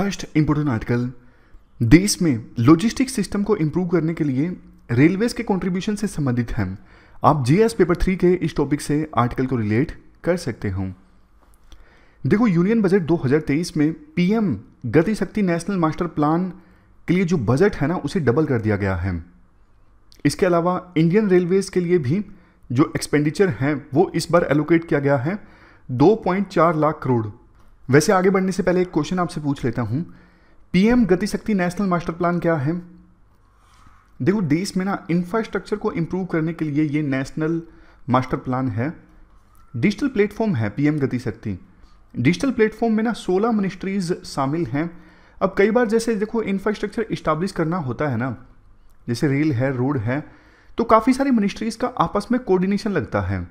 first important article देश में logistic system को इंप्रूव करने के लिए रेलवे के कॉन्ट्रीब्यूशन से संबंधित हैं आप जीएस पेपर थ्री के इस टॉपिक से आर्टिकल को रिलेट कर सकते हो देखो यूनियन बजट 2023 में PM Gatishakti national master plan के लिए जो बजट है ना उसे डबल कर दिया गया है इसके अलावा इंडियन रेलवेज के लिए भी जो एक्सपेंडिचर है वो इस बार एलोकेट किया गया है 2.4 लाख करोड़ वैसे आगे बढ़ने से पहले एक क्वेश्चन आपसे पूछ लेता हूँ PM Gatishakti national master plan क्या है देखो देश में ना इंफ्रास्ट्रक्चर को इम्प्रूव करने के लिए ये नेशनल मास्टर प्लान है डिजिटल प्लेटफॉर्म है पीएम गतिशक्ति डिजिटल प्लेटफॉर्म में ना सोलह मिनिस्ट्रीज शामिल हैं अब कई बार जैसे देखो इंफ्रास्ट्रक्चर इस्टाब्लिश करना होता है ना जैसे रेल है रोड है तो काफ़ी सारी मिनिस्ट्रीज़ का आपस में कोऑर्डिनेशन लगता है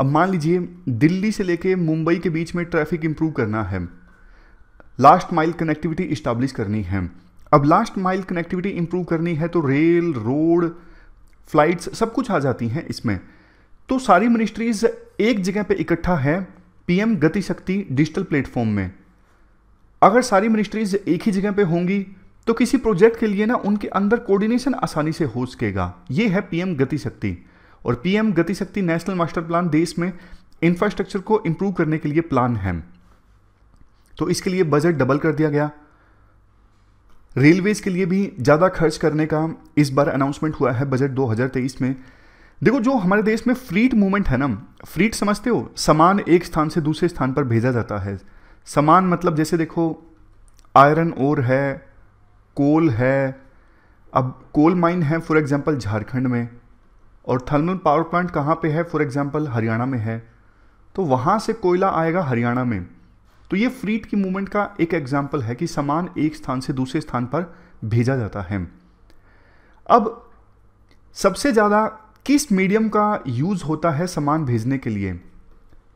अब मान लीजिए दिल्ली से लेके मुंबई के बीच में ट्रैफिक इंप्रूव करना है लास्ट माइल कनेक्टिविटी इस्टाब्लिश करनी है अब लास्ट माइल कनेक्टिविटी इंप्रूव करनी है तो रेल रोड फ्लाइट्स सब कुछ आ जाती हैं इसमें तो सारी मिनिस्ट्रीज एक जगह पे इकट्ठा है पीएम गतिशक्ति डिजिटल प्लेटफॉर्म में अगर सारी मिनिस्ट्रीज एक ही जगह पे होंगी तो किसी प्रोजेक्ट के लिए ना उनके अंदर कोऑर्डिनेशन आसानी से हो सकेगा ये है पीएम गतिशक्ति शक्ति और PM Gatishakti national master plan देश में इंफ्रास्ट्रक्चर को इंप्रूव करने के लिए प्लान है तो इसके लिए बजट डबल कर दिया गया रेलवेज के लिए भी ज़्यादा खर्च करने का इस बार अनाउंसमेंट हुआ है बजट 2023 में देखो जो हमारे देश में फ्रीट मूवमेंट है ना फ्रीट समझते हो सामान एक स्थान से दूसरे स्थान पर भेजा जाता है सामान मतलब जैसे देखो आयरन ओर है कोल है अब कोल माइन है फॉर एग्जांपल झारखंड में और थर्मल पावर प्लांट कहाँ पे है फॉर एग्जांपल हरियाणा में है तो वहाँ से कोयला आएगा हरियाणा में तो ये फ्रीट की मूवमेंट का एक एग्जाम्पल है कि सामान एक स्थान से दूसरे स्थान पर भेजा जाता है अब सबसे ज़्यादा किस मीडियम का यूज़ होता है सामान भेजने के लिए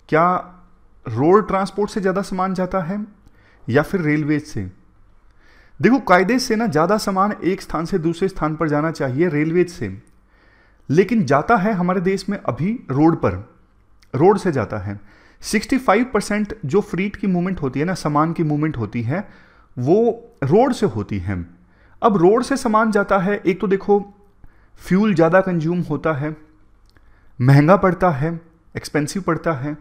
क्या रोड ट्रांसपोर्ट से ज़्यादा सामान जाता है या फिर रेलवे से देखो कायदे से ना ज़्यादा सामान एक स्थान से दूसरे स्थान पर जाना चाहिए रेलवे से लेकिन जाता है हमारे देश में अभी रोड पर रोड से जाता है 65 परसेंट जो फ्रीट की मूवमेंट होती है ना सामान की मूवमेंट होती है वो रोड से होती है अब रोड से सामान जाता है एक तो देखो फ्यूल ज़्यादा कंज्यूम होता है महंगा पड़ता है एक्सपेंसिव पड़ता है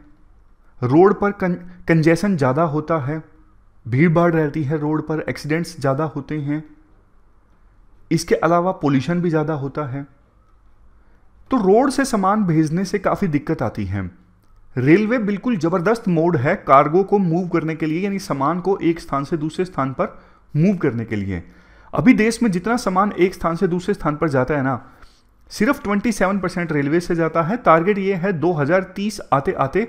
रोड पर कंजेशन ज़्यादा होता है भीड़ भाड़ रहती है रोड पर एक्सीडेंट्स ज़्यादा होते हैं इसके अलावा पोल्यूशन भी ज़्यादा होता है तो रोड से सामान भेजने से काफ़ी दिक्कत आती है रेलवे बिल्कुल ज़बरदस्त मोड है कार्गो को मूव करने के लिए यानी सामान को एक स्थान से दूसरे स्थान पर मूव करने के लिए अभी देश में जितना सामान एक स्थान से दूसरे स्थान पर जाता है ना सिर्फ 27 परसेंट रेलवे से जाता है टारगेट ये है 2030 आते आते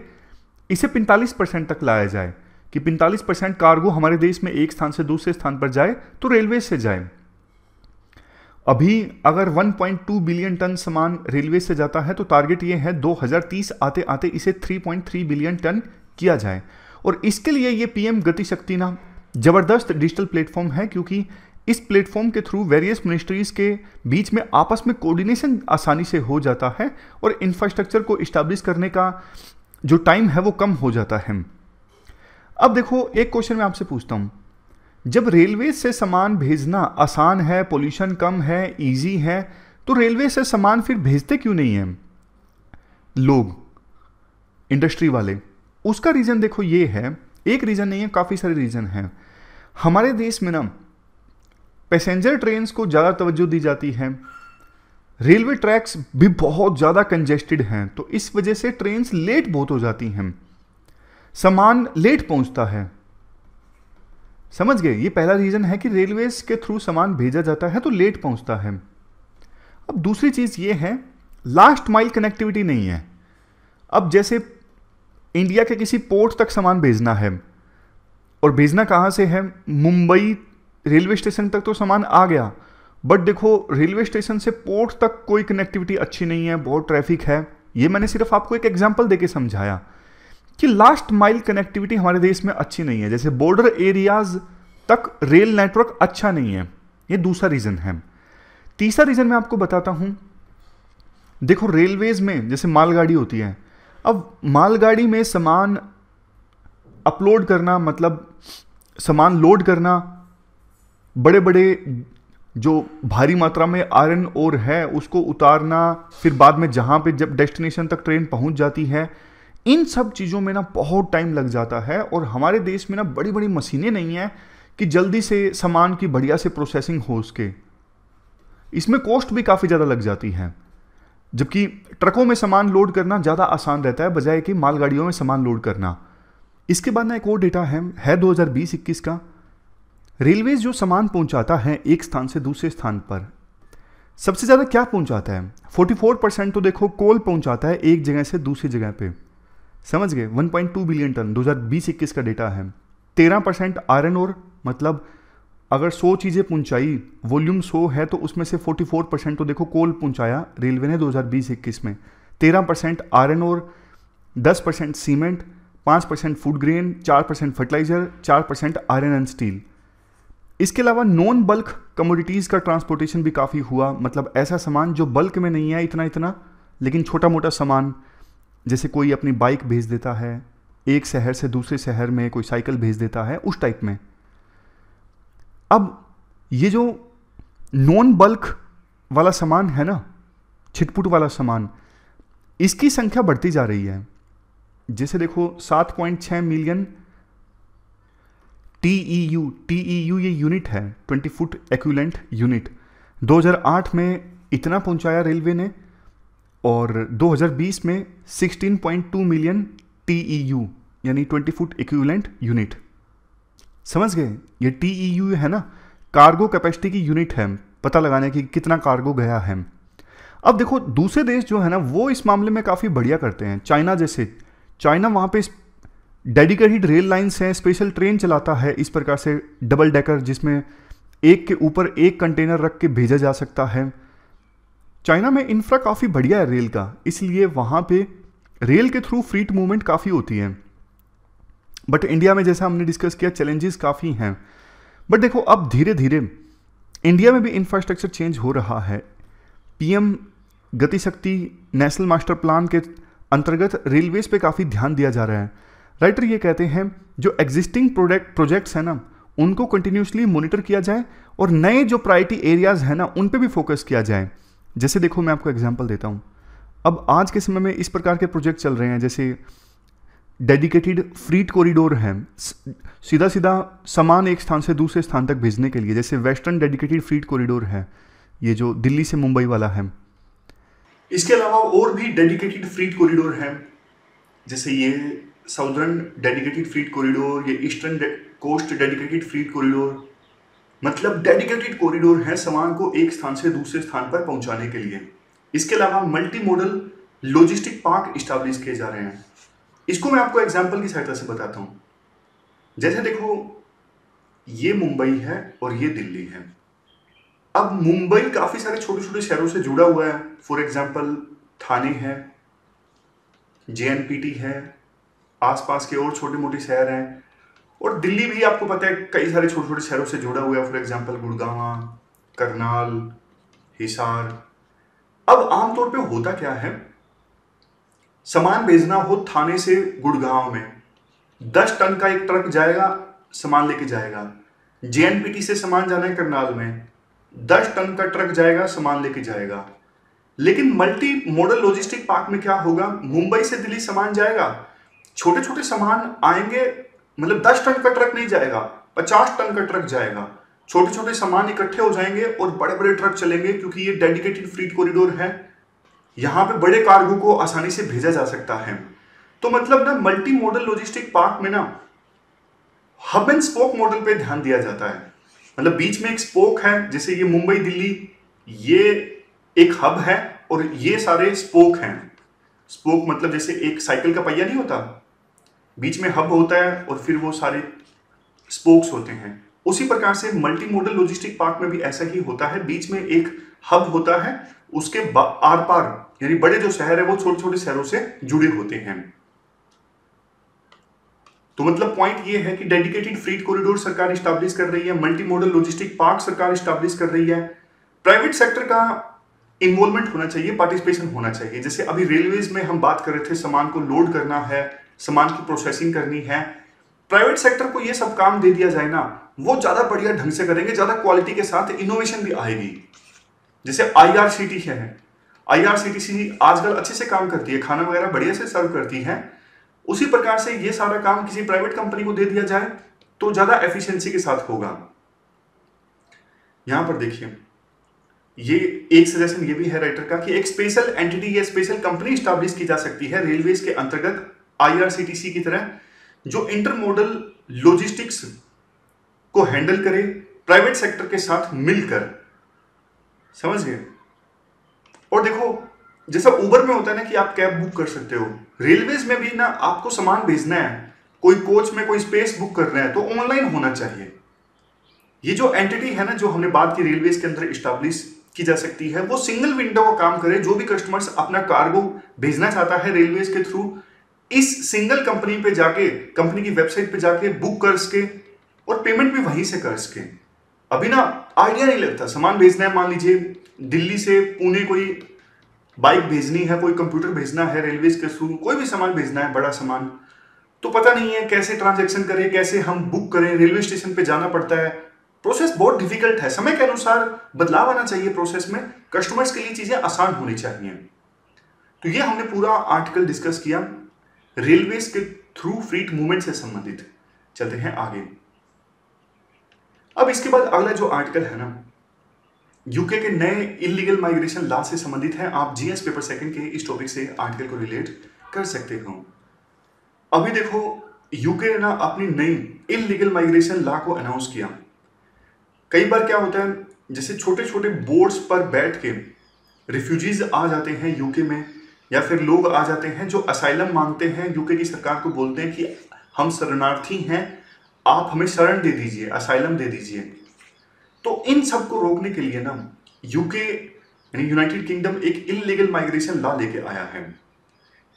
इसे 45 परसेंट तक लाया जाए कि 45 परसेंट कार्गो हमारे देश में एक स्थान से दूसरे स्थान पर जाए तो रेलवे से जाए अभी अगर 1.2 बिलियन टन सामान रेलवे से जाता है तो टारगेट ये है 2030 आते आते इसे 3.3 बिलियन टन किया जाए और इसके लिए ये पीएम गति शक्ति नाम जबरदस्त डिजिटल प्लेटफॉर्म है क्योंकि इस प्लेटफॉर्म के थ्रू वेरियस मिनिस्ट्रीज़ के बीच में आपस में कोऑर्डिनेशन आसानी से हो जाता है और इंफ्रास्ट्रक्चर को इस्टेब्लिश करने का जो टाइम है वो कम हो जाता है अब देखो एक क्वेश्चन मैं आपसे पूछता हूँ जब रेलवे से सामान भेजना आसान है पोल्यूशन कम है इजी है तो रेलवे से सामान फिर भेजते क्यों नहीं है लोग इंडस्ट्री वाले उसका रीज़न देखो ये है एक रीज़न नहीं है काफ़ी सारे रीज़न हैं हमारे देश में ना पैसेंजर ट्रेन को ज़्यादा तवज्जो दी जाती है रेलवे ट्रैक्स भी बहुत ज़्यादा कंजेस्टेड हैं तो इस वजह से ट्रेन लेट बहुत हो जाती हैं सामान लेट पहुंचता है समझ गए ये पहला रीज़न है कि रेलवे के थ्रू सामान भेजा जाता है तो लेट पहुंचता है अब दूसरी चीज़ ये है लास्ट माइल कनेक्टिविटी नहीं है अब जैसे इंडिया के किसी पोर्ट तक सामान भेजना है और भेजना कहां से है मुंबई रेलवे स्टेशन तक तो सामान आ गया बट देखो रेलवे स्टेशन से पोर्ट तक कोई कनेक्टिविटी अच्छी नहीं है बहुत ट्रैफिक है ये मैंने सिर्फ आपको एक एग्जाम्पल देके समझाया कि लास्ट माइल कनेक्टिविटी हमारे देश में अच्छी नहीं है जैसे बॉर्डर एरियाज तक रेल नेटवर्क अच्छा नहीं है ये दूसरा रीज़न है तीसरा रीज़न मैं आपको बताता हूं देखो रेलवेज़ में जैसे मालगाड़ी होती है अब मालगाड़ी में सामान अपलोड करना मतलब सामान लोड करना बड़े बड़े जो भारी मात्रा में आयरन और है उसको उतारना फिर बाद में जहां पे जब डेस्टिनेशन तक ट्रेन पहुंच जाती है इन सब चीज़ों में ना बहुत टाइम लग जाता है और हमारे देश में ना बड़ी बड़ी मशीनें नहीं हैं कि जल्दी से सामान की बढ़िया से प्रोसेसिंग हो सके इसमें कॉस्ट भी काफ़ी ज़्यादा लग जाती है जबकि ट्रकों में सामान लोड करना ज़्यादा आसान रहता है बजाय कि मालगाड़ियों में सामान लोड करना इसके बाद ना एक और डेटा है है 2020 का रेलवेज जो सामान पहुंचाता है एक स्थान से दूसरे स्थान पर सबसे ज़्यादा क्या पहुंचाता है 44 परसेंट तो देखो कोल पहुंचाता है एक जगह से दूसरी जगह पे समझ गए 1.2 बिलियन टन 2020-21 का डेटा है 13 परसेंट आर एन ओर मतलब अगर 100 चीज़ें पहुंचाई वॉल्यूम 100 है तो उसमें से 44 परसेंट तो देखो कोल पहुंचाया रेलवे ने 2020-21 में 13 परसेंट आर एन ओर दस percent cement 5 percent food grain चार परसेंट फर्टिलाइजर चार परसेंट आयरन एंड स्टील इसके अलावा नॉन बल्क कमोडिटीज़ का ट्रांसपोर्टेशन भी काफ़ी हुआ मतलब ऐसा सामान जो बल्क में नहीं है इतना इतना लेकिन छोटा मोटा सामान जैसे कोई अपनी बाइक भेज देता है एक शहर से दूसरे शहर में कोई साइकिल भेज देता है उस टाइप में अब ये जो नॉन बल्क वाला सामान है ना छिटपुट वाला सामान इसकी संख्या बढ़ती जा रही है जैसे देखो सात point million T E U T E U ये यूनिट है ट्वेंटी फुट एक्यूलेंट यूनिट 2008 में इतना पहुंचाया रेलवे ने और 2020 में 16.2 मिलियन टी यानी 20 फुट इक्विवेलेंट यूनिट समझ गए ये टी e है ना कार्गो कैपेसिटी की यूनिट है पता लगाने की कितना कार्गो गया है अब देखो दूसरे देश जो है ना वो इस मामले में काफ़ी बढ़िया करते हैं चाइना जैसे चाइना वहाँ पे डेडिकेटेड रेल लाइंस हैं स्पेशल ट्रेन चलाता है इस प्रकार से डबल डेकर जिसमें एक के ऊपर एक कंटेनर रख के भेजा जा सकता है चाइना में इंफ्रा काफ़ी बढ़िया है रेल का इसलिए वहाँ पे रेल के थ्रू फ्रीट मूवमेंट काफ़ी होती है बट इंडिया में जैसा हमने डिस्कस किया चैलेंजेस काफ़ी हैं बट देखो अब धीरे धीरे इंडिया में भी इंफ्रास्ट्रक्चर चेंज हो रहा है PM Gatishakti national master plan के अंतर्गत रेलवेज पे काफ़ी ध्यान दिया जा रहा है राइटर ये कहते हैं जो एग्जिस्टिंग प्रोडक्ट प्रोजेक्ट्स हैं ना उनको कंटिन्यूसली मॉनिटर किया जाए और नए जो प्रायोरिटी एरियाज़ हैं ना उन पे भी फोकस किया जाए जैसे देखो मैं आपको एग्जाम्पल देता हूँ अब आज के समय में इस प्रकार के प्रोजेक्ट चल रहे हैं जैसे डेडिकेटेड फ्रीट कॉरिडोर है सीधा सीधा सामान एक स्थान से दूसरे स्थान तक भेजने के लिए जैसे वेस्टर्न डेडिकेटेड फ्रीट कॉरिडोर है ये जो दिल्ली से मुंबई वाला है इसके अलावा और भी डेडिकेटेड फ्रीट कॉरिडोर है जैसे ये साउदर्न डेडिकेटेड फ्रीट कॉरिडोर ये eastern coast dedicated freight corridor मतलब डेडिकेटेड कॉरिडोर है सामान को एक स्थान से दूसरे स्थान पर पहुंचाने के लिए इसके अलावा multi modal logistic park establish किए जा रहे हैं इसको मैं आपको एग्जाम्पल की सहायता से बताता हूँ जैसे देखो ये मुंबई है और ये दिल्ली है अब मुंबई काफ़ी सारे छोटे छोटे शहरों से जुड़ा हुआ है फॉर एग्जाम्पल थाने है जे है आसपास के और छोटे मोटे शहर हैं और दिल्ली भी आपको पता है कई सारे छोटे छोटे शहरों से जुड़ा हुआ है फॉर एग्जाम्पल गुड़गावा करनाल हिसार अब आमतौर पे होता क्या है सामान भेजना हो थाने से गुड़गांव में दस टन का एक ट्रक जाएगा सामान लेके जाएगा जेएनपीटी से सामान जाना है करनाल में दस टन का ट्रक जाएगा सामान लेके जाएगा लेकिन मल्टी मॉडल लॉजिस्टिक पार्क में क्या होगा मुंबई से दिल्ली सामान जाएगा छोटे छोटे सामान आएंगे मतलब दस टन का ट्रक नहीं जाएगा पचास टन का ट्रक जाएगा छोटे छोटे सामान इकट्ठे हो जाएंगे और बड़े बड़े ट्रक चलेंगे क्योंकि ये डेडिकेटेड फ्रीट कॉरिडोर है यहाँ पे बड़े कार्गो को आसानी से भेजा जा सकता है तो मतलब ना मल्टी मॉडल लॉजिस्टिक पार्क में ना हब एंड स्पोक मॉडल पे ध्यान दिया जाता है मतलब बीच में एक स्पोक है जैसे ये मुंबई दिल्ली ये एक हब है और ये सारे स्पोक हैं स्पोक मतलब जैसे एक साइकिल का पहिया नहीं होता बीच में हब होता है और फिर वो सारे स्पोक्स होते हैं उसी प्रकार से मल्टी मोडल लॉजिस्टिक पार्क में भी ऐसा ही होता है बीच में एक हब होता है उसके आर पार यानी बड़े जो शहर है वो छोटे छोटे शहरों से जुड़े होते हैं तो मतलब पॉइंट ये है कि डेडिकेटेड फ्रीट कॉरिडोर सरकार स्टाब्लिश कर रही है मल्टी मॉडल लॉजिस्टिक पार्क सरकार स्टाब्लिश कर रही है प्राइवेट सेक्टर का इन्वॉल्वमेंट होना चाहिए पार्टिसिपेशन होना चाहिए जैसे अभी रेलवेज में हम बात कर रहे थे सामान को लोड करना है सामान की प्रोसेसिंग करनी है प्राइवेट सेक्टर को ये सब काम दे दिया जाए ना वो ज़्यादा बढ़िया ढंग से करेंगे ज़्यादा क्वालिटी के साथ इनोवेशन भी आएगी जैसे आई आर सी टी है I R C T C आजकल अच्छे से काम करती है खाना वगैरह बढ़िया से सर्व करती है उसी प्रकार से ये सारा काम किसी प्राइवेट कंपनी को दे दिया जाए तो ज़्यादा एफिशिएंसी के साथ होगा यहां पर देखिए ये एक सजेशन ये भी है राइटर का कि एक स्पेशल एंटिटी या स्पेशल कंपनी स्टाब्लिश की जा सकती है रेलवे के अंतर्गत आईआरसीटीसी की तरह जो इंटरमोडल लॉजिस्टिक्स को हैंडल करे प्राइवेट सेक्टर के साथ मिलकर समझ गए और देखो जैसा उबर में होता है ना कि आप कैब बुक कर सकते हो रेलवेज में भी ना आपको सामान भेजना है कोई कोच में कोई स्पेस बुक कर रहे हैं तो ऑनलाइन होना चाहिए ये जो एंटिटी है ना जो हमने बात की रेलवे के अंदर स्टाब्लिश की जा सकती है वो सिंगल विंडो का काम करे जो भी कस्टमर्स अपना कार्गो भेजना चाहता है रेलवे के थ्रू इस सिंगल कंपनी पे जाके कंपनी की वेबसाइट पे जाके बुक कर सके और पेमेंट भी वहीं से कर सके अभी ना आइडिया नहीं लगता सामान भेजना है मान लीजिए दिल्ली से पुणे कोई बाइक भेजनी है कोई कंप्यूटर भेजना है रेलवे के थ्रू कोई भी सामान भेजना है बड़ा सामान तो पता नहीं है कैसे ट्रांजेक्शन करें कैसे हम बुक करें रेलवे स्टेशन पे जाना पड़ता है प्रोसेस बहुत डिफिकल्ट है समय के अनुसार बदलाव आना चाहिए प्रोसेस में कस्टमर्स के लिए चीज़ें आसान होनी चाहिए तो ये हमने पूरा आर्टिकल डिस्कस किया रेलवे के थ्रू फ्रीट मूवमेंट से संबंधित चलते हैं आगे अब इसके बाद अगला जो आर्टिकल है ना यूके के नए इलीगल माइग्रेशन लॉ से संबंधित है आप जीएस पेपर सेकंड के इस टॉपिक से आर्टिकल को रिलेट कर सकते हो अभी देखो यूके ने ना अपनी नई इलीगल माइग्रेशन लॉ को अनाउंस किया कई बार क्या होता है जैसे छोटे छोटे बोर्ड्स पर बैठ के रिफ्यूजीज आ जाते हैं यूके में या फिर लोग आ जाते हैं जो असाइलम मांगते हैं यूके की सरकार को बोलते हैं कि हम शरणार्थी हैं आप हमें शरण दे दीजिए असाइलम दे दीजिए तो इन सब को रोकने के लिए ना यूके यानी यूनाइटेड किंगडम एक इलीगल माइग्रेशन लॉ लेके आया है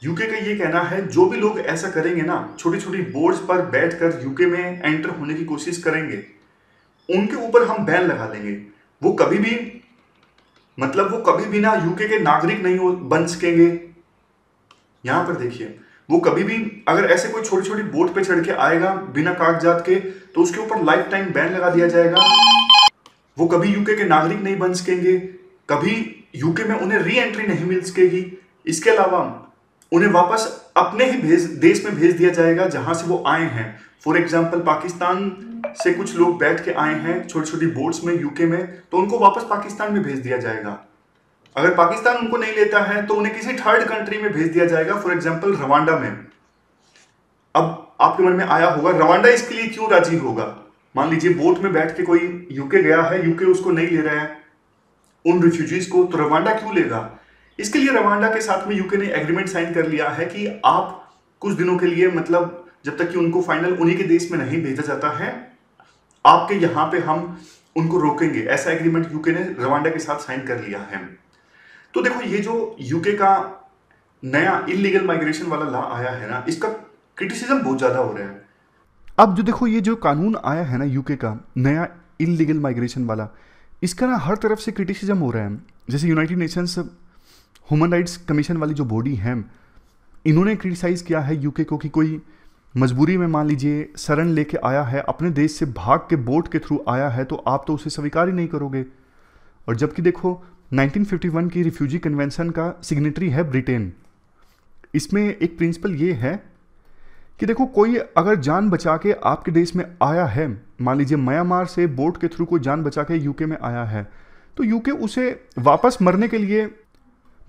यूके का ये कहना है जो भी लोग ऐसा करेंगे ना छोटी छोटी बोर्ड्स पर बैठकर यूके में एंटर होने की कोशिश करेंगे उनके ऊपर हम बैन लगा देंगे वो कभी भी मतलब वो कभी भी ना यूके के नागरिक नहीं हो बन सकेंगे यहां पर देखिए वो कभी भी अगर ऐसे कोई छोटी छोटी बोट पे चढ़ के आएगा बिना कागजात के तो उसके ऊपर लाइफ टाइम बैन लगा दिया जाएगा वो कभी यूके के नागरिक नहीं बन सकेंगे कभी यूके में उन्हें री एंट्री नहीं मिल सकेगी इसके अलावा उन्हें वापस अपने ही भेज देश में भेज दिया जाएगा जहां से वो आए हैं फॉर एग्जाम्पल पाकिस्तान से कुछ लोग बैठ के आए हैं छोटी छोटी बोट्स में यूके में तो उनको वापस पाकिस्तान में भेज दिया जाएगा अगर पाकिस्तान उनको नहीं लेता है तो उन्हें किसी थर्ड कंट्री में भेज दिया जाएगा फॉर एग्जाम्पल रवांडा में अब आपके मन में आया होगा रवांडा इसके लिए क्यों राजी होगा मान लीजिए बोट में बैठ के कोई यूके गया है यूके उसको नहीं ले रहा है उन रिफ्यूजीज को तो रवांडा क्यों लेगा इसके लिए रवांडा के साथ में यूके ने एग्रीमेंट साइन कर लिया है कि आप कुछ दिनों के लिए मतलब जब तक कि उनको फाइनल उन्हीं के देश में नहीं भेजा जाता है आपके यहां पे हम उनको रोकेंगे ऐसा एग्रीमेंट यूके ने रवांडा के साथ साइन कर लिया है तो देखो ये जो यूके का नया इलीगल माइग्रेशन वाला लॉ आया है ना इसका क्रिटिसिज्म बहुत ज़्यादा हो रहा है अब जो देखो ये जो कानून आया है ना यूके का नया इलीगल माइग्रेशन वाला इसका ना हर तरफ से क्रिटिसिज्म हो रहा है जैसे United Nations human rights commission वाली जो बॉडी है इन्होंने क्रिटिसाइज़ किया है यूके को कि कोई मजबूरी में मान लीजिए शरण लेके आया है अपने देश से भाग के बोट के थ्रू आया है तो आप तो उसे स्वीकार ही नहीं करोगे और जबकि देखो 1951 की रिफ्यूजी कन्वेंशन का सिग्नेटरी है ब्रिटेन इसमें एक प्रिंसिपल ये है कि देखो कोई अगर जान बचा के आपके देश में आया है मान लीजिए म्यांमार से बोट के थ्रू कोई जान बचा के यूके में आया है तो यूके उसे वापस मरने के लिए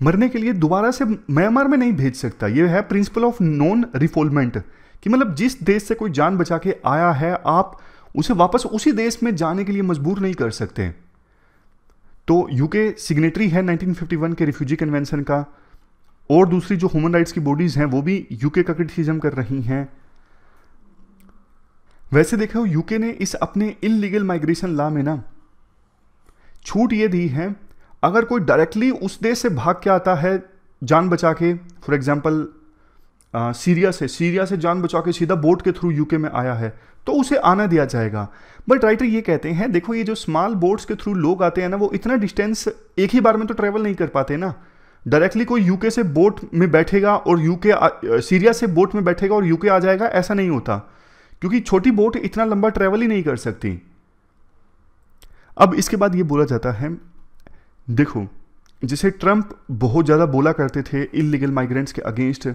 मरने के लिए दोबारा से म्यांमार में नहीं भेज सकता ये है प्रिंसिपल ऑफ नॉन रिफोलमेंट कि मतलब जिस देश से कोई जान बचा के आया है आप उसे वापस उसी देश में जाने के लिए मजबूर नहीं कर सकते तो यूके सिग्नेटरी है 1951 के रिफ्यूजी कन्वेंशन का और दूसरी जो ह्यूमन राइट्स की बॉडीज़ हैं वो भी यूके का क्रिटिसिज्म कर रही हैं वैसे देखो यूके ने इस अपने इनलीगल माइग्रेशन लॉ में ना छूट ये दी है अगर कोई डायरेक्टली उस देश से भाग के आता है जान बचा के फॉर एग्जाम्पल आ, सीरिया से सीरिया से जान बचा के सीधा बोट के थ्रू यूके में आया है तो उसे आना दिया जाएगा बट राइटर ये कहते हैं देखो ये जो स्मॉल बोट्स के थ्रू लोग आते हैं ना वो इतना डिस्टेंस एक ही बार में तो ट्रेवल नहीं कर पाते ना डायरेक्टली कोई यूके से बोट में बैठेगा और यूके सीरिया से बोट में बैठेगा और यूके आ जाएगा ऐसा नहीं होता क्योंकि छोटी बोट इतना लंबा ट्रैवल ही नहीं कर सकती अब इसके बाद ये बोला जाता है देखो जिसे ट्रंप बहुत ज़्यादा बोला करते थे इलीगल माइग्रेंट्स के अगेंस्ट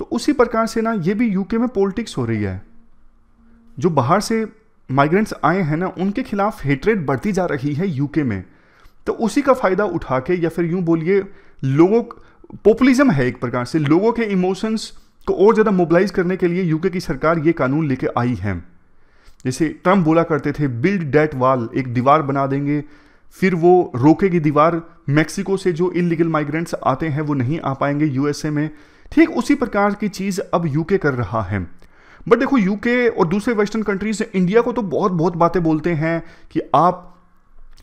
तो उसी प्रकार से ना ये भी यूके में पॉलिटिक्स हो रही है जो बाहर से माइग्रेंट्स आए हैं ना उनके खिलाफ हेटरेट बढ़ती जा रही है यूके में तो उसी का फ़ायदा उठा के या फिर यूं बोलिए लोगों पॉपुलिज्म है एक प्रकार से लोगों के इमोशंस को और ज़्यादा मोबलाइज करने के लिए यूके की सरकार ये कानून लेके आई है जैसे ट्रंप बोला करते थे बिल्ड डेट वाल एक दीवार बना देंगे फिर वो रोकेगी दीवार मैक्सिको से जो इलीगल माइग्रेंट्स आते हैं वो नहीं आ पाएंगे यूएसए में ठीक उसी प्रकार की चीज़ अब यूके कर रहा है बट देखो यूके और दूसरे वेस्टर्न कंट्रीज इंडिया को तो बहुत बहुत बातें बोलते हैं कि आप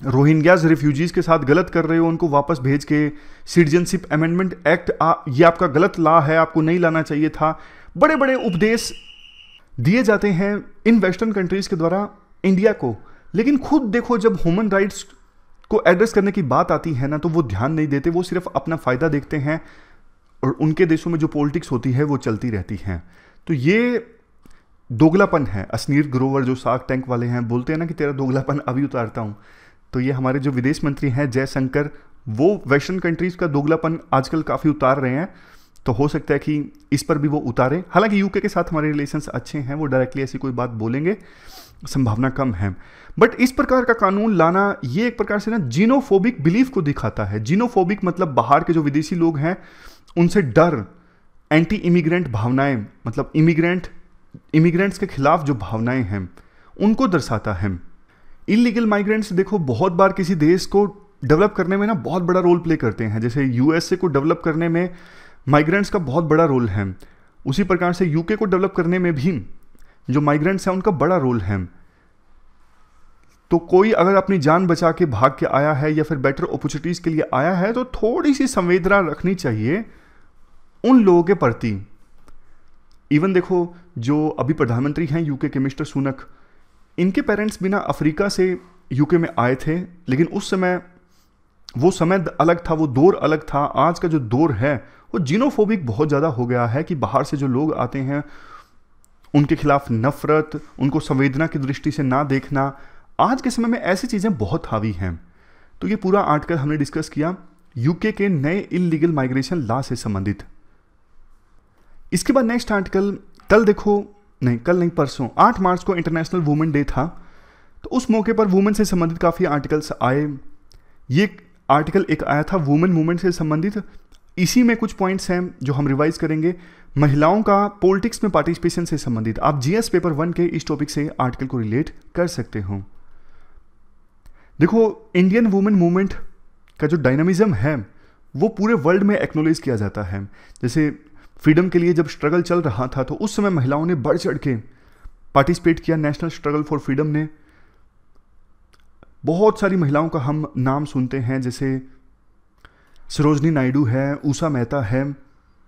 रोहिंग्याज रिफ्यूजीज़ के साथ गलत कर रहे हो उनको वापस भेज के सिटीजनशिप अमेंडमेंट एक्ट ये आपका गलत ला है आपको नहीं लाना चाहिए था बड़े बड़े उपदेश दिए जाते हैं इन वेस्टर्न कंट्रीज़ के द्वारा इंडिया को लेकिन खुद देखो जब ह्यूमन राइट्स को एड्रेस करने की बात आती है ना तो वो ध्यान नहीं देते वो सिर्फ अपना फ़ायदा देखते हैं और उनके देशों में जो पॉलिटिक्स होती है वो चलती रहती हैं तो ये दोगलापन है असनीर ग्रोवर जो साग टैंक वाले हैं बोलते हैं ना कि तेरा दोगलापन अभी उतारता हूँ तो ये हमारे जो विदेश मंत्री हैं जयशंकर वो वेस्टर्न कंट्रीज़ का दोगलापन आजकल काफ़ी उतार रहे हैं तो हो सकता है कि इस पर भी वो उतारे हालांकि यूके के साथ हमारे रिलेशंस अच्छे हैं वो डायरेक्टली ऐसी कोई बात बोलेंगे संभावना कम है बट इस प्रकार का कानून लाना ये एक प्रकार से ना जीनोफोबिक बिलीफ को दिखाता है जीनोफोबिक मतलब बाहर के जो विदेशी लोग हैं उनसे डर एंटी इमिग्रेंट भावनाएं मतलब इमिग्रेंट इमिग्रेंट्स के खिलाफ जो भावनाएं हैं उनको दर्शाता है इलीगल माइग्रेंट्स देखो बहुत बार किसी देश को डेवलप करने में ना बहुत बड़ा रोल प्ले करते हैं जैसे यूएसए को डेवलप करने में माइग्रेंट्स का बहुत बड़ा रोल है उसी प्रकार से यूके को डेवलप करने में भी जो माइग्रेंट्स हैं उनका बड़ा रोल है तो कोई अगर अपनी जान बचा के भाग के आया है या फिर बेटर अपॉर्चुनिटीज़ के लिए आया है तो थोड़ी सी संवेदना रखनी चाहिए उन लोगों के प्रति इवन देखो जो अभी प्रधानमंत्री हैं यूके के मिस्टर सुनक इनके पेरेंट्स बिना अफ्रीका से यूके में आए थे लेकिन उस समय वो समय अलग था वो दौर अलग था आज का जो दौर है वो जीनोफोबिक बहुत ज़्यादा हो गया है कि बाहर से जो लोग आते हैं उनके खिलाफ नफ़रत उनको संवेदना की दृष्टि से ना देखना आज के समय में ऐसी चीज़ें बहुत हावी हैं तो ये पूरा आर्टिकल हमने डिस्कस किया यूके के नए इलीगल माइग्रेशन लॉ से संबंधित इसके बाद नेक्स्ट आर्टिकल कल देखो नहीं कल नहीं परसों आठ मार्च को इंटरनेशनल वुमेन डे था तो उस मौके पर वुमेन से संबंधित काफ़ी आर्टिकल्स आए ये आर्टिकल एक आया था वुमेन मूवमेंट से संबंधित इसी में कुछ पॉइंट्स हैं जो हम रिवाइज करेंगे महिलाओं का पॉलिटिक्स में पार्टिसिपेशन से संबंधित आप जीएस पेपर वन के इस टॉपिक से आर्टिकल को रिलेट कर सकते हो देखो इंडियन वुमेन मूवमेंट का जो डायनामिज्म है वो पूरे वर्ल्ड में एक्नोलेज किया जाता है जैसे फ्रीडम के लिए जब स्ट्रगल चल रहा था तो उस समय महिलाओं ने बढ़ चढ़ के पार्टिसिपेट किया नेशनल स्ट्रगल फॉर फ्रीडम ने बहुत सारी महिलाओं का हम नाम सुनते हैं जैसे सरोजनी नायडू है ऊषा मेहता है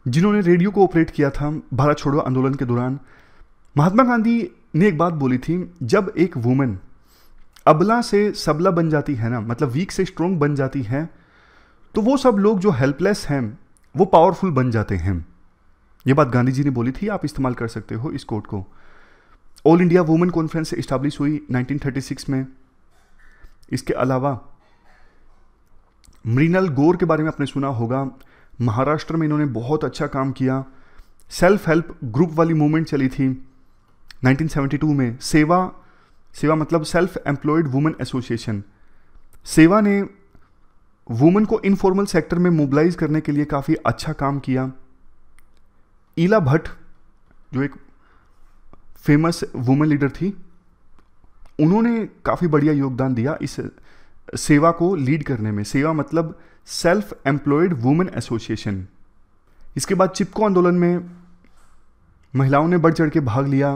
जिन्होंने रेडियो को ऑपरेट किया था भारत छोड़ो आंदोलन के दौरान महात्मा गांधी ने एक बात बोली थी जब एक वुमेन अबला से सबला बन जाती है ना मतलब वीक से स्ट्रोंग बन जाती है तो वो सब लोग जो हेल्पलेस हैं वो पावरफुल बन जाते हैं ये बात गांधी जी ने बोली थी आप इस्तेमाल कर सकते हो इस कोट को All India women conference establish हुई 1936 में इसके अलावा मृणल गोर के बारे में आपने सुना होगा महाराष्ट्र में इन्होंने बहुत अच्छा काम किया सेल्फ हेल्प ग्रुप वाली मूवमेंट चली थी 1972 में सेवा सेवा मतलब सेल्फ एम्प्लॉयड वुमेन एसोसिएशन सेवा ने वुमेन को इनफॉर्मल सेक्टर में मोबिलाइज करने के लिए काफ़ी अच्छा काम किया ईला भट्ट जो एक फेमस वुमेन लीडर थी उन्होंने काफ़ी बढ़िया योगदान दिया इस सेवा को लीड करने में सेवा मतलब सेल्फ एम्प्लॉयड वुमेन एसोसिएशन इसके बाद चिपको आंदोलन में महिलाओं ने बढ़ चढ़ के भाग लिया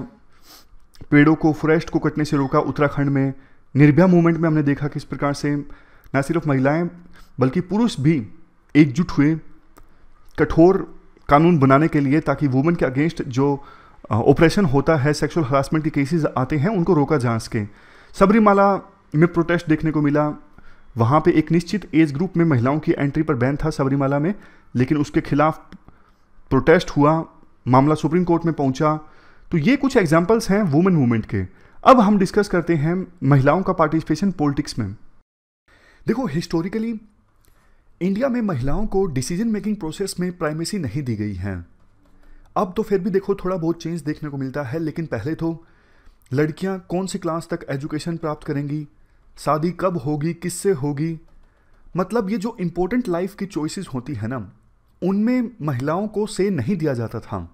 पेड़ों को फॉरेस्ट को कटने से रोका उत्तराखंड में निर्भया मूवमेंट में हमने देखा किस प्रकार से न सिर्फ महिलाएं बल्कि पुरुष भी एकजुट हुए कठोर कानून बनाने के लिए ताकि वुमेन के अगेंस्ट जो ऑपरेशन होता है सेक्सुअल हरासमेंट के केसेस आते हैं उनको रोका जा सके सबरीमाला में प्रोटेस्ट देखने को मिला वहाँ पे एक निश्चित एज ग्रुप में महिलाओं की एंट्री पर बैन था सबरीमाला में लेकिन उसके खिलाफ प्रोटेस्ट हुआ मामला सुप्रीम कोर्ट में पहुँचा तो ये कुछ एग्जाम्पल्स हैं वुमेन मूवमेंट के अब हम डिस्कस करते हैं महिलाओं का पार्टिसिपेशन पॉलिटिक्स में देखो हिस्टोरिकली इंडिया में महिलाओं को डिसीजन मेकिंग प्रोसेस में प्राइमेसी नहीं दी गई है अब तो फिर भी देखो थोड़ा बहुत चेंज देखने को मिलता है लेकिन पहले तो लड़कियां कौन सी क्लास तक एजुकेशन प्राप्त करेंगी शादी कब होगी किससे होगी मतलब ये जो इम्पोर्टेंट लाइफ की चॉइसेस होती है ना उनमें महिलाओं को से नहीं दिया जाता था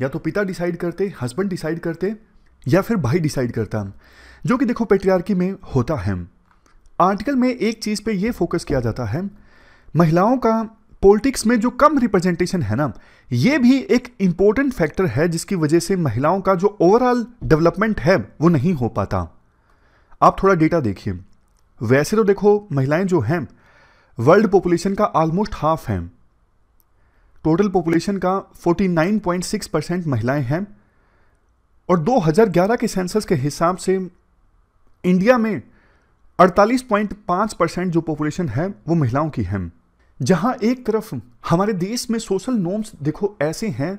या तो पिता डिसाइड करते हस्बैंड डिसाइड करते या फिर भाई डिसाइड करता जो कि देखो पेट्रियार्की में होता है आर्टिकल में एक चीज़ पे ये फोकस किया जाता है महिलाओं का पॉलिटिक्स में जो कम रिप्रेजेंटेशन है ना ये भी एक इम्पोर्टेंट फैक्टर है जिसकी वजह से महिलाओं का जो ओवरऑल डेवलपमेंट है वो नहीं हो पाता आप थोड़ा डेटा देखिए वैसे तो देखो महिलाएं जो हैं वर्ल्ड पॉपुलेशन का ऑलमोस्ट हाफ हैं टोटल पॉपुलेशन का 49.6 परसेंट महिलाएं हैं और 2011 के सेंसस के हिसाब से इंडिया में 48.5 परसेंट जो पॉपुलेशन है वो महिलाओं की है जहां एक तरफ हमारे देश में सोशल नॉर्म्स देखो ऐसे हैं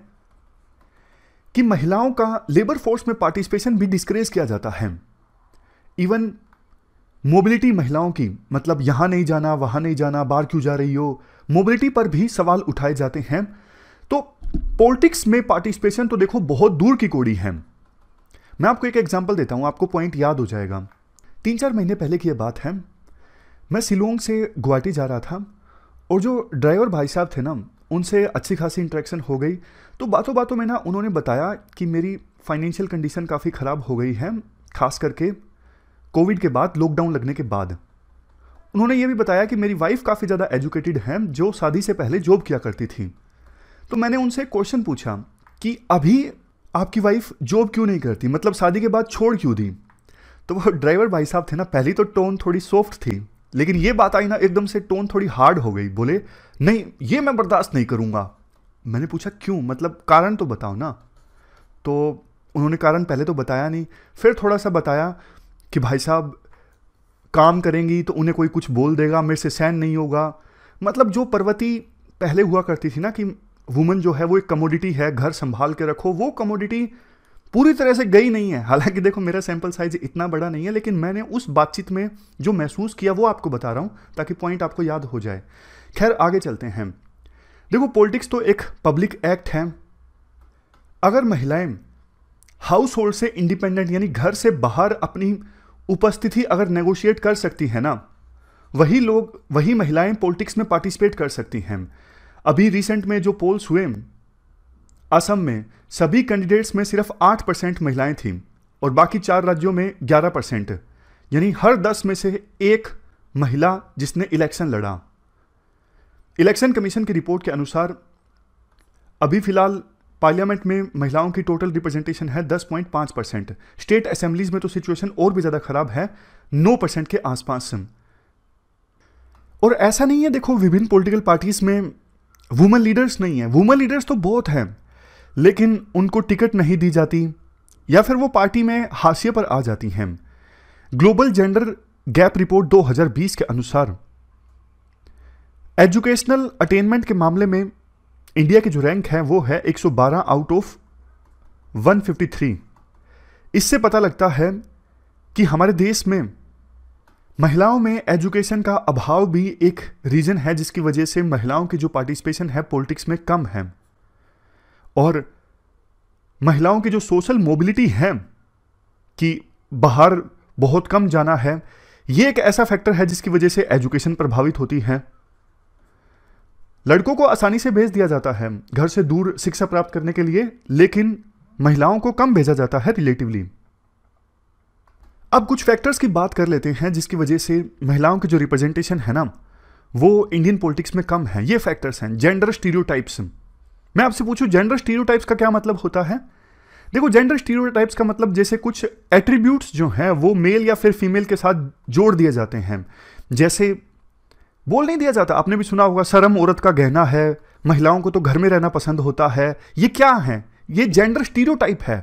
कि महिलाओं का लेबर फोर्स में पार्टिसिपेशन भी डिस्करेज किया जाता है इवन मोबिलिटी महिलाओं की मतलब यहाँ नहीं जाना वहाँ नहीं जाना बाहर क्यों जा रही हो मोबिलिटी पर भी सवाल उठाए जाते हैं तो पॉलिटिक्स में पार्टिसिपेशन तो देखो बहुत दूर की कोड़ी है मैं आपको एक एग्जाम्पल देता हूँ आपको पॉइंट याद हो जाएगा तीन चार महीने पहले की ये बात है मैं सिलोंग से गुवाहाटी जा रहा था और जो ड्राइवर भाई साहब थे ना उनसे अच्छी खासी इंट्रैक्शन हो गई तो बातों बातों में ना उन्होंने बताया कि मेरी फाइनेंशियल कंडीशन काफ़ी ख़राब हो गई है खास करके कोविड के बाद लॉकडाउन लगने के बाद उन्होंने ये भी बताया कि मेरी वाइफ काफ़ी ज़्यादा एजुकेटेड हैं जो शादी से पहले जॉब किया करती थी तो मैंने उनसे क्वेश्चन पूछा कि अभी आपकी वाइफ जॉब क्यों नहीं करती मतलब शादी के बाद छोड़ क्यों दी तो वो ड्राइवर भाई साहब थे ना पहली तो टोन थोड़ी सॉफ्ट थी लेकिन ये बात आई ना एकदम से टोन थोड़ी हार्ड हो गई बोले नहीं ये मैं बर्दाश्त नहीं करूँगा मैंने पूछा क्यों मतलब कारण तो बताओ ना तो उन्होंने कारण पहले तो बताया नहीं फिर थोड़ा सा बताया कि भाई साहब काम करेंगी तो उन्हें कोई कुछ बोल देगा मेरे से सहन नहीं होगा मतलब जो पर्वती पहले हुआ करती थी ना कि वुमन जो है वो एक कमोडिटी है घर संभाल के रखो वो कमोडिटी पूरी तरह से गई नहीं है हालांकि देखो मेरा सैंपल साइज इतना बड़ा नहीं है लेकिन मैंने उस बातचीत में जो महसूस किया वो आपको बता रहा हूँ ताकि पॉइंट आपको याद हो जाए खैर आगे चलते हैं देखो पॉलिटिक्स तो एक पब्लिक एक्ट है अगर महिलाएं हाउस होल्ड से इंडिपेंडेंट यानी घर से बाहर अपनी उपस्थिति अगर नेगोशिएट कर सकती है ना वही लोग वही महिलाएं पॉलिटिक्स में पार्टिसिपेट कर सकती हैं अभी रिसेंट में जो पोल्स हुए असम में सभी कैंडिडेट्स में सिर्फ आठ परसेंट महिलाएं थीं और बाकी चार राज्यों में ग्यारह परसेंट यानी हर दस में से एक महिला जिसने इलेक्शन लड़ा इलेक्शन कमीशन की रिपोर्ट के अनुसार अभी फिलहाल पार्लियामेंट में महिलाओं की टोटल रिप्रेजेंटेशन है 10.5 परसेंट स्टेट असेंबलीज में तो सिचुएशन और भी ज़्यादा ख़राब है 9 परसेंट के आसपास और ऐसा नहीं है देखो विभिन्न पॉलिटिकल पार्टीज़ में वुमेन लीडर्स नहीं है वुमेन लीडर्स तो बहुत हैं लेकिन उनको टिकट नहीं दी जाती या फिर वो पार्टी में हाशिए पर आ जाती हैं ग्लोबल जेंडर गैप रिपोर्ट 2020 के अनुसार एजुकेशनल अटेनमेंट के मामले में इंडिया की जो रैंक है वो है 112 आउट ऑफ 153 इससे पता लगता है कि हमारे देश में महिलाओं में एजुकेशन का अभाव भी एक रीज़न है जिसकी वजह से महिलाओं की जो पार्टिसिपेशन है पॉलिटिक्स में कम है और महिलाओं की जो सोशल मोबिलिटी है कि बाहर बहुत कम जाना है ये एक ऐसा फैक्टर है जिसकी वजह से एजुकेशन प्रभावित होती है लड़कों को आसानी से भेज दिया जाता है घर से दूर शिक्षा प्राप्त करने के लिए लेकिन महिलाओं को कम भेजा जाता है रिलेटिवली अब कुछ फैक्टर्स की बात कर लेते हैं जिसकी वजह से महिलाओं की जो रिप्रेजेंटेशन है ना वो इंडियन पॉलिटिक्स में कम है ये फैक्टर्स हैं जेंडर स्टीरियोटाइप्स मैं आपसे पूछूं जेंडर स्टीरियोटाइप्स का क्या मतलब होता है देखो जेंडर स्टीरियोटाइप्स का मतलब जैसे कुछ एट्रीब्यूट्स जो हैं वो मेल या फिर फीमेल के साथ जोड़ दिए जाते हैं जैसे बोल नहीं दिया जाता आपने भी सुना होगा शर्म औरत का गहना है महिलाओं को तो घर में रहना पसंद होता है ये क्या है ये जेंडर स्टीरो है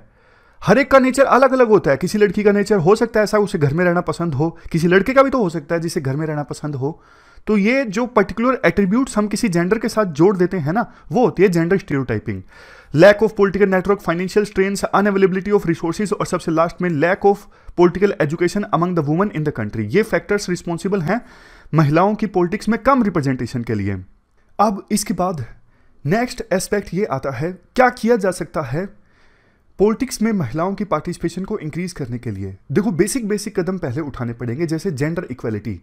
हर एक का नेचर अलग अलग होता है किसी लड़की का नेचर हो सकता है ऐसा उसे घर में रहना पसंद हो किसी लड़के का भी तो हो सकता है जिसे घर में रहना पसंद हो तो ये जो पर्टिकुलर एट्रीब्यूट्स हम किसी जेंडर के साथ जोड़ देते हैं ना वो होती है gender stereotyping lack of political network financial strain unavailability of resources और सबसे लास्ट में lack of political education among the women in the country ये फैक्टर्स रिस्पॉन्सिबल हैं महिलाओं की पॉलिटिक्स में कम रिप्रेजेंटेशन के लिए अब इसके बाद नेक्स्ट एस्पेक्ट ये आता है क्या किया जा सकता है पॉलिटिक्स में महिलाओं की पार्टिसिपेशन को इंक्रीज करने के लिए देखो बेसिक बेसिक कदम पहले उठाने पड़ेंगे जैसे जेंडर इक्वलिटी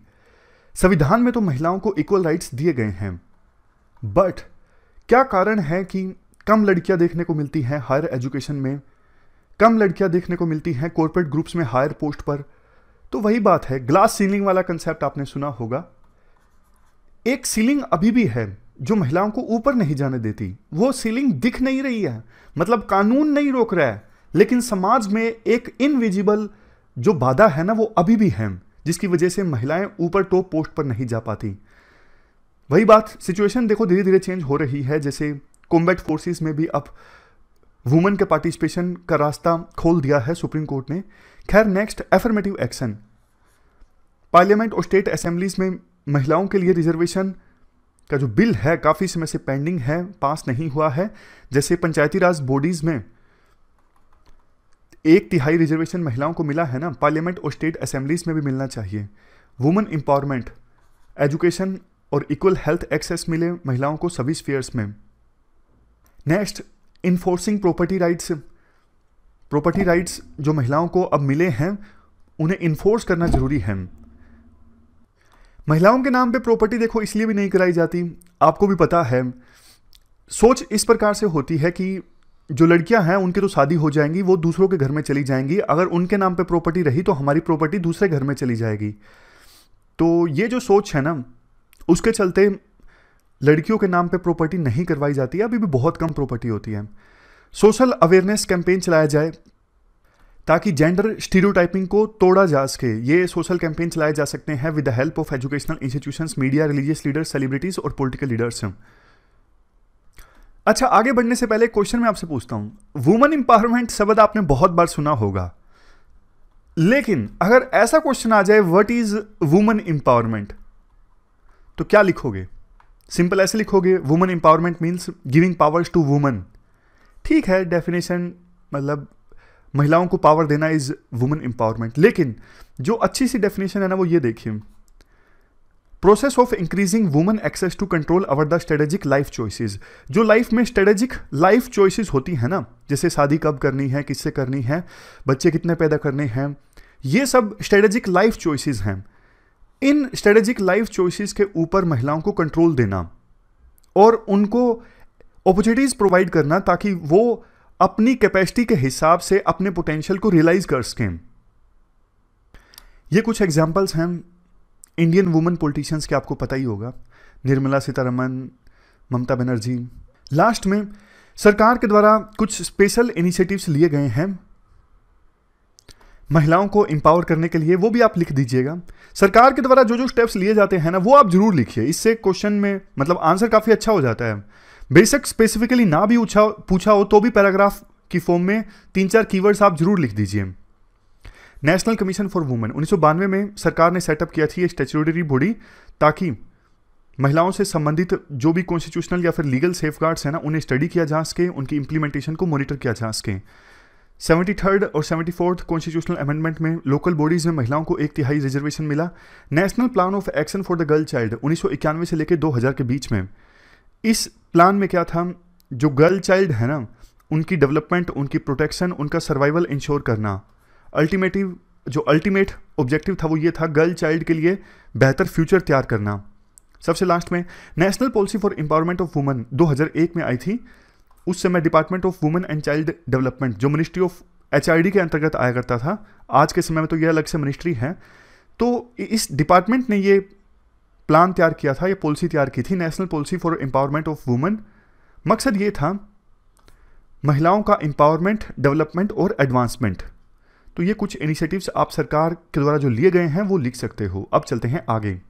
संविधान में तो महिलाओं को इक्वल राइट्स दिए गए हैं बट क्या कारण है कि कम लड़कियां देखने को मिलती हैं हायर एजुकेशन में कम लड़कियां देखने को मिलती हैं कॉरपोरेट ग्रुप्स में हायर पोस्ट पर तो वही बात है ग्लास सीलिंग वाला कंसेप्ट आपने सुना होगा एक सीलिंग अभी भी है जो महिलाओं को ऊपर नहीं जाने देती वो सीलिंग दिख नहीं रही है मतलब कानून नहीं रोक रहा है लेकिन समाज में एक इनविजिबल जो बाधा है ना वो अभी भी है जिसकी वजह से महिलाएं ऊपर टॉप पोस्ट पर नहीं जा पाती वही बात सिचुएशन देखो धीरे धीरे चेंज हो रही है जैसे कॉम्बैट फोर्सेस में भी अब वुमेन के पार्टिसिपेशन का रास्ता खोल दिया है सुप्रीम कोर्ट ने खैर नेक्स्ट एफर्मेटिव एक्शन पार्लियामेंट और स्टेट असेंबलीज में महिलाओं के लिए रिजर्वेशन का जो बिल है काफ़ी समय से पेंडिंग है पास नहीं हुआ है जैसे पंचायती राज बॉडीज़ में एक तिहाई रिजर्वेशन महिलाओं को मिला है ना पार्लियामेंट और स्टेट असेंबलीज में भी मिलना चाहिए वुमेन एम्पावरमेंट एजुकेशन और इक्वल हेल्थ एक्सेस मिले महिलाओं को सभी स्फीयर्स में next enforcing property rights property rights जो महिलाओं को अब मिले हैं उन्हें इन्फोर्स करना ज़रूरी है महिलाओं के नाम पे प्रॉपर्टी देखो इसलिए भी नहीं कराई जाती आपको भी पता है सोच इस प्रकार से होती है कि जो लड़कियां हैं उनकी तो शादी हो जाएंगी वो दूसरों के घर में चली जाएंगी अगर उनके नाम पे प्रॉपर्टी रही तो हमारी प्रॉपर्टी दूसरे घर में चली जाएगी तो ये जो सोच है ना उसके चलते लड़कियों के नाम पे प्रॉपर्टी नहीं करवाई जाती है अभी भी बहुत कम प्रॉपर्टी होती है सोशल अवेयरनेस कैंपेन चलाया जाए ताकि जेंडर स्टीरियोटाइपिंग को तोड़ा जा सके ये सोशल कैंपेन चलाए जा सकते हैं with the help of educational institutions media religious leaders celebrities और पॉलिटिकल लीडर्स अच्छा आगे बढ़ने से पहले क्वेश्चन मैं आपसे पूछता हूं वुमन इंपावरमेंट शब्द आपने बहुत बार सुना होगा लेकिन अगर ऐसा क्वेश्चन आ जाए व्हाट इज वुमेन एम्पावरमेंट तो क्या लिखोगे सिंपल ऐसे लिखोगे women empowerment means giving powers to women ठीक है डेफिनेशन मतलब महिलाओं को पावर देना इज वुमेन इंपावरमेंट लेकिन जो अच्छी सी डेफिनेशन है ना वो ये देखिए process of increasing women access to control over the strategic life choices जो लाइफ में स्ट्रेटेजिक लाइफ चॉइसेस होती है ना जैसे शादी कब करनी है किससे करनी है बच्चे कितने पैदा करने हैं ये सब स्ट्रेटेजिक लाइफ चॉइसेस हैं इन स्ट्रेटेजिक लाइफ चॉइसेस के ऊपर महिलाओं को कंट्रोल देना और उनको अपॉर्चुनिटीज़ प्रोवाइड करना ताकि वो अपनी कैपेसिटी के हिसाब से अपने पोटेंशियल को रियलाइज़ कर सकें ये कुछ एग्जाम्पल्स हैं इंडियन वुमेन पॉलिटिशियंस के आपको पता ही होगा निर्मला सीतारमन ममता बनर्जी लास्ट में सरकार के द्वारा कुछ स्पेशल इनिशिएटिव्स लिए गए हैं महिलाओं को एम्पावर करने के लिए वो भी आप लिख दीजिएगा सरकार के द्वारा जो जो स्टेप्स लिए जाते हैं ना वो आप जरूर लिखिए इससे क्वेश्चन में मतलब आंसर काफ़ी अच्छा हो जाता है बेशक स्पेसिफिकली ना भी पूछा पूछा हो तो भी पैराग्राफ की फॉर्म में तीन चार कीवर्ड्स आप जरूर लिख दीजिए नेशनल कमीशन फॉर वुमेन उन्नीस में सरकार ने सेटअप किया थी ये स्टेचुटरी बॉडी ताकि महिलाओं से संबंधित जो भी कॉन्स्टिट्यूशनल या फिर लीगल सेफ गार्ड्स हैं ना उन्हें स्टडी किया जा सके उनकी इंप्लीमेंटेशन को मॉनिटर किया जा सके सेवेंटी थर्ड और सेवेंटी फोर्थ कॉन्स्टिट्यूशनल अमेंडमेंट में लोकल बॉडीज़ में महिलाओं को एक तिहाई रिजर्वेशन मिला national plan of action for the girl child उन्नीस से लेकर दो के बीच में इस प्लान में क्या था जो गर्ल चाइल्ड है ना उनकी डेवलपमेंट उनकी प्रोटेक्शन उनका सर्वाइवल इंश्योर करना अल्टीमेटिव जो अल्टीमेट ऑब्जेक्टिव था वो ये था गर्ल चाइल्ड के लिए बेहतर फ्यूचर तैयार करना सबसे लास्ट में national policy for empowerment of women 2001 में आई थी उस समय department of women and child development जो मिनिस्ट्री ऑफ एच के अंतर्गत आया करता था आज के समय में तो यह अलग से मिनिस्ट्री है तो इस डिपार्टमेंट ने ये प्लान तैयार किया था ये पॉलिसी तैयार की थी national policy for empowerment of women मकसद ये था महिलाओं का एम्पावरमेंट डेवलपमेंट और एडवांसमेंट तो ये कुछ इनिशिएटिव्स आप सरकार के द्वारा जो लिए गए हैं वो लिख सकते हो अब चलते हैं आगे